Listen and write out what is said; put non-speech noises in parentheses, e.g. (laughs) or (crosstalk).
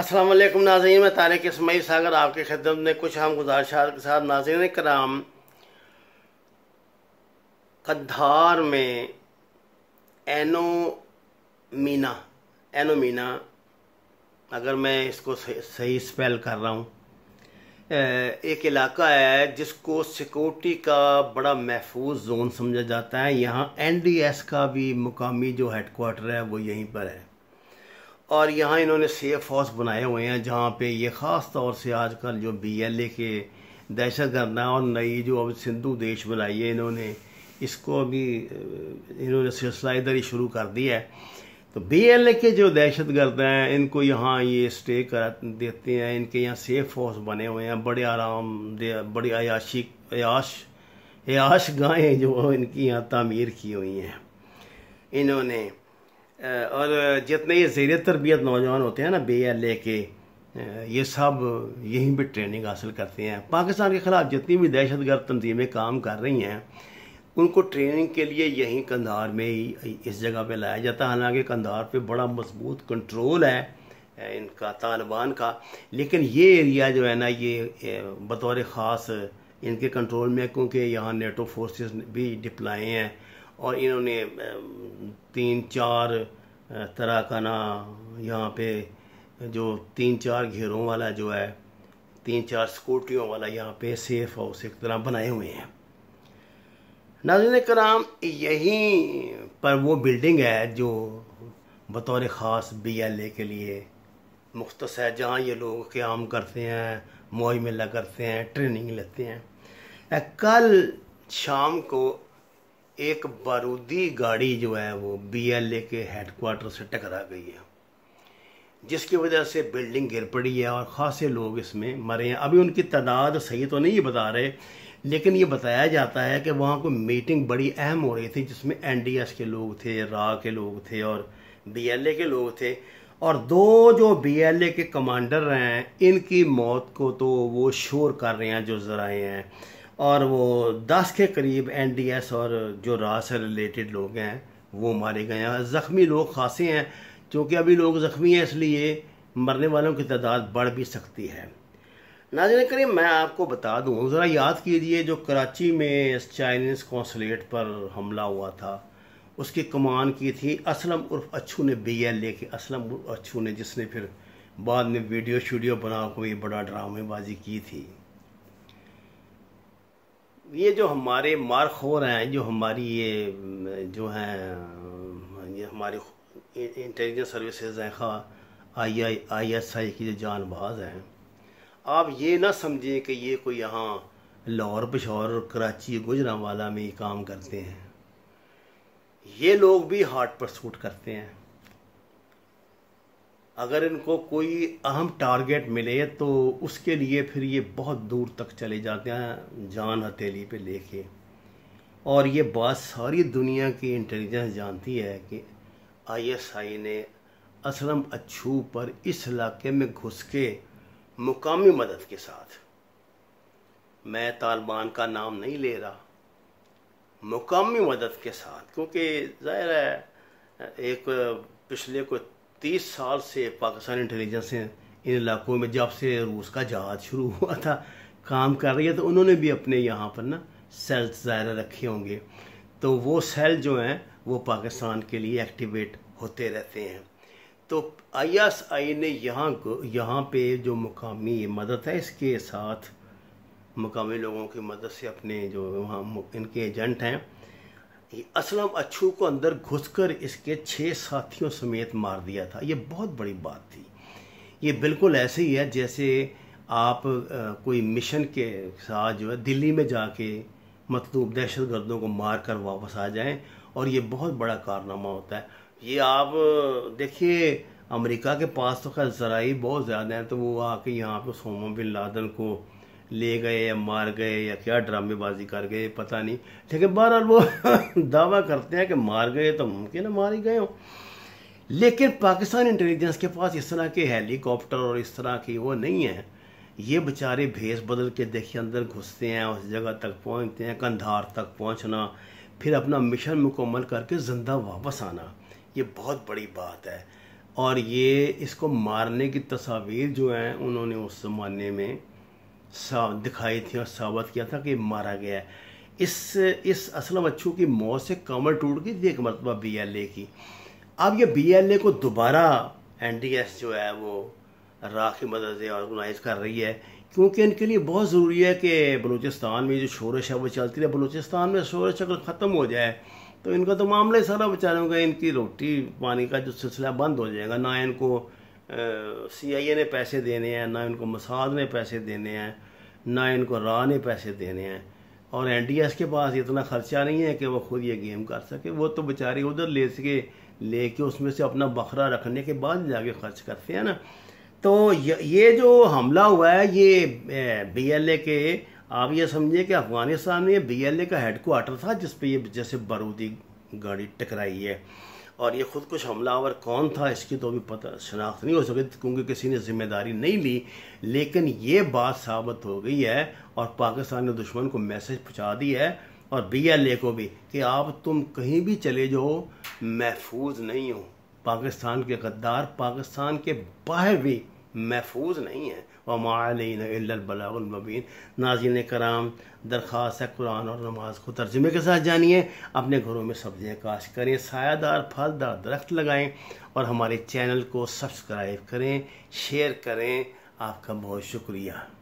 असलम नाजीन में तारक इसमाई सागर आपके खदम में कुछ हम गुजारशात के साथ नाजीन कराम कद्दार में एनो मीना अगर मैं इसको सही स्पेल कर रहा हूँ एक इलाका है जिसको सिक्योरिटी का बड़ा महफूज जोन समझा जाता है यहाँ एनडीएस का भी मुकामी जो हेडकोार्टर है वो यहीं पर है और यहाँ इन्होंने सेफ हाउस बनाए हुए हैं जहाँ पे ये ख़ास तौर से आजकल जो बी एल ए के दहशत गर्दा और नई जो अब सिंधु देश बनाई है इन्होंने इसको अभी इन्होंने सिलसिला इधर ही शुरू कर दिया है तो बी एल ए के जो दहशत गर्द हैं इनको यहाँ ये स्टे कर देते हैं इनके यहाँ सेफ हाउस बने हुए हैं बड़े आराम बड़ी अयाशी अयाश अयाश गाहें जो इनकी यहाँ तमीर की हुई हैं इन्होंने और जितने ये जेर तरबियत नौजवान होते हैं ना बे एल ए के ये सब यहीं पर ट्रेनिंग हासिल करते हैं पाकिस्तान के ख़िलाफ़ जितनी भी दहशत गर्द काम कर रही हैं उनको ट्रेनिंग के लिए यहीं कंधार में ही इस जगह पे लाया जाता है हालांकि कंधार पे बड़ा मजबूत कंट्रोल है इनका तालिबान का लेकिन ये एरिया जो है ना ये बतौर ख़ास इनके कंट्रोल में क्योंकि यहाँ नेटो फोर्सेस भी डिप्लाए हैं और इन्होंने तीन चार तरह का ना यहाँ पे जो तीन चार घेरों वाला जो है तीन चार स्कूटियों वाला यहाँ पे सेफ हाउस एक तरह बनाए हुए हैं नाजन कराम यहीं पर वो बिल्डिंग है जो बतौर ख़ास बी एल ए के लिए मुख्त है जहाँ ये लोग क़्याम करते हैं मुआमला करते हैं ट्रेनिंग लेते हैं कल शाम को एक बारूदी गाड़ी जो है वो बीएलए के हेडक्वार्टर से टकरा गई है जिसकी वजह से बिल्डिंग गिर पड़ी है और ख़ासे लोग इसमें मरे हैं अभी उनकी तादाद सही तो नहीं बता रहे लेकिन ये बताया जाता है कि वहाँ को मीटिंग बड़ी अहम हो रही थी जिसमें एनडीएस के लोग थे रा के लोग थे और बीएलए के लोग थे और दो जो बीएलए के कमांडर हैं इनकी मौत को तो वो शोर कर रहे हैं जो जराए हैं और वो दस के करीब एनडीएस और जो राह से रिलेटेड लोग हैं वो मारे गए हैं ज़ख्मी लोग खासे हैं क्योंकि अभी लोग ज़ख्मी हैं इसलिए मरने वालों की तादाद बढ़ भी सकती है नाजन करें मैं आपको बता दूँ ज़रा याद कीजिए जो कराची में चाइनीज़ कौंसलेट पर हमला हुआ था उसकी कमान की थी असलम उर्फ अच्छू ने बी एल ए के असलम उर्फ अच्छू ने जिसने फिर बाद में वीडियो शूडियो बना कोई बड़ा ड्रामेबाजी की थी ये जो हमारे मारखोर हैं जो हमारी ये जो हैं ये हमारी इंटेलिजेंस सर्विसेज हैं खा आई आई आई एस आई की जो जानबाज हैं आप ये ना समझें कि ये कोई यहाँ लाहौर पिशौर कराची वाला में ही काम करते हैं ये लोग भी हार्ट पर सूट करते हैं अगर इनको कोई अहम टारगेट मिले तो उसके लिए फिर ये बहुत दूर तक चले जाते हैं जान हथेली पे लेके और ये बात सारी दुनिया की इंटेलिजेंस जानती है कि आईएसआई ने असलम अच्छू पर इस इलाके में घुस के मुकामी मदद के साथ मैं तालिबान का नाम नहीं ले रहा मुकामी मदद के साथ क्योंकि ज़ाहिर है एक पिछले कोई तीस साल से पाकिस्तान इंटेलिजेंस इन इलाकों में जब से रूस का जहाज शुरू हुआ था काम कर रही है तो उन्होंने भी अपने यहाँ पर ना सेल्स ज़ायरा रखे होंगे तो वो सेल जो हैं वो पाकिस्तान के लिए एक्टिवेट होते रहते हैं तो आईएसआई ने यहाँ यहाँ पे जो मुकामी मदद है इसके साथ मुकामी लोगों की मदद से अपने जो वहाँ इनके एजेंट हैं असलम अच्छू को अंदर घुसकर इसके छः साथियों समेत मार दिया था ये बहुत बड़ी बात थी ये बिल्कुल ऐसे ही है जैसे आप कोई मिशन के साथ जो है दिल्ली में जाके मतलूब दहशत गर्दों को मार कर वापस आ जाएं और ये बहुत बड़ा कारनामा होता है ये आप देखिए अमेरिका के पास तो खैर जराई बहुत ज़्यादा हैं तो वो आके यहाँ पे सोमा बिन लादन को ले गए या मार गए या क्या ड्रामेबाजी कर गए पता नहीं लेकिन बहरहाल वो (laughs) दावा करते हैं कि मार गए तो मुमकिन है मार ही गए हो लेकिन पाकिस्तान इंटेलिजेंस के पास इस तरह के हेलीकॉप्टर और इस तरह की वो नहीं है ये बेचारे भेस बदल के देखिए अंदर घुसते हैं उस जगह तक पहुंचते हैं कंधार तक पहुंचना फिर अपना मिशन मुकम्मल करके ज़िंदा वापस आना ये बहुत बड़ी बात है और ये इसको मारने की तस्वीर जो हैं उन्होंने उस ज़माने में दिखाई थी और साबित किया था कि मारा गया है इस इस असलम अच्छू की मौत से कमर टूट गई थी एक मरतबा बी एल ए की अब ये बी एल ए को दोबारा एन डी एस जो है वो राख की मदद से ऑर्गेनाइज कर रही है क्योंकि इनके लिए बहुत ज़रूरी है कि बलूचिस्तान में जो शोरश है वो चलती रहे बलूचिस्तान में शोरश अगर ख़त्म हो जाए तो इनका तो मामला ही सारा बेचारे का इनकी रोटी पानी का जो सिलसिला बंद हो जाएगा ना इनको सीआईए ने पैसे देने हैं ना इनको मसाद ने पैसे देने हैं ना इनको रा ने पैसे देने हैं और एनडीएस के पास इतना ख़र्चा नहीं है कि वो खुद ये गेम कर सके वो तो बेचारे उधर ले सके ले के उसमें से अपना बखरा रखने के बाद जाके खर्च करते हैं ना तो ये जो हमला हुआ है ये बीएलए के आप ये समझिए कि अफ़गानिस्तान में बी एल ए का हेड क्वार्टर था जिस पे ये जैसे बारूदी गाड़ी टकराई है और ये खुद कुछ हमलावर कौन था इसकी तो अभी पता शनाख्त नहीं हो सकती क्योंकि किसी ने जिम्मेदारी नहीं ली लेकिन ये बात साबित हो गई है और पाकिस्तान ने दुश्मन को मैसेज पहुँचा दी है और बी एल ए को भी कि आप तुम कहीं भी चले जाओ महफूज नहीं हो पाकिस्तान के गद्दार पाकिस्तान के बाहर भी महफूज नहीं है वमाबलामबीन नाजिन कराम दरख्वास है कुरान और नमाज को तर्जुमे के साथ जानिए अपने घरों में सब्ज़ियाँ काश करें सायादार फलदार दरख्त लगाएँ और हमारे चैनल को सब्सक्राइब करें शेयर करें आपका बहुत शुक्रिया